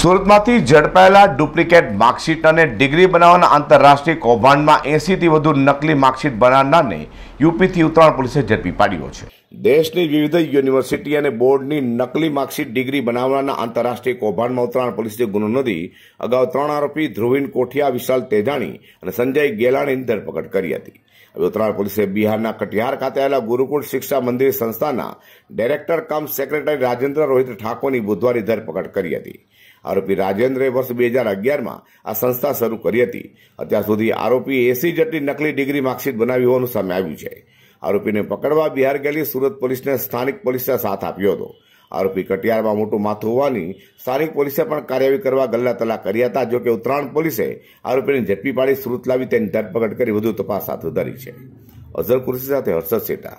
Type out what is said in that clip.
સુરતમાંથી ઝડપાયેલા duplicate marksheet અને degree બનાવવાના આંતરરાષ્ટ્રીય કૌભાંડમાં એંસીથી વધુ નકલી માર્કશીટ બનાવનારને યુપીથી ઉત્તરાયણ પોલીસે ઝડપી પાડ્યો છે દેશની વિવિધ યુનિવર્સિટી અને બોર્ડની નકલી માર્કશીટ ડિગ્રી બનાવવાના આંતરરાષ્ટ્રીય કૌભાંડમાં ઉત્તરાયણ પોલીસે ગુનો નોંધી અગાઉ ત્રણ આરોપી ધ્રુવીન કોઠિયા વિશાલ તેજાણી અને સંજય ગેલાણીની ધરપકડ કરી હતી ઉત્તરાયણ પોલીસે બિહારના કટિહાર ખાતે આવેલા ગુરુકુળ શિક્ષા મંદિર સંસ્થાના director cum secretary Rajendra Rohit ઠાકોરની બુધવારે ધરપકડ કરી હતી આરોપી રાજેન્દ્રએ વર્ષ બે હજાર અગિયારમાં આ સંસ્થા શરૂ કરી હતી અત્યાર સુધી આરોપી એસી જેટલી નકલી ડિગ્રી માર્કશીટ બનાવી હોવાનું સામે આવ્યું છે આરોપીને પકડવા બિહાર ગયેલી સુરત પોલીસને સ્થાનિક પોલીસે સાથ આપ્યો હતો આરોપી કટિયારમાં મોટું માથું હોવાની સ્થાનિક પોલીસે પણ કાર્યવાહી કરવા ગલ્લા તલા કર્યા હતા જોકે ઉત્તરાયણ પોલીસે આરોપીને ઝડપી પાડી સુરત લાવી તેની ધરપકડ કરી વધુ તપાસ હાથ ધરી છે અઝર કુરશી સાથે હર્ષદ સેટા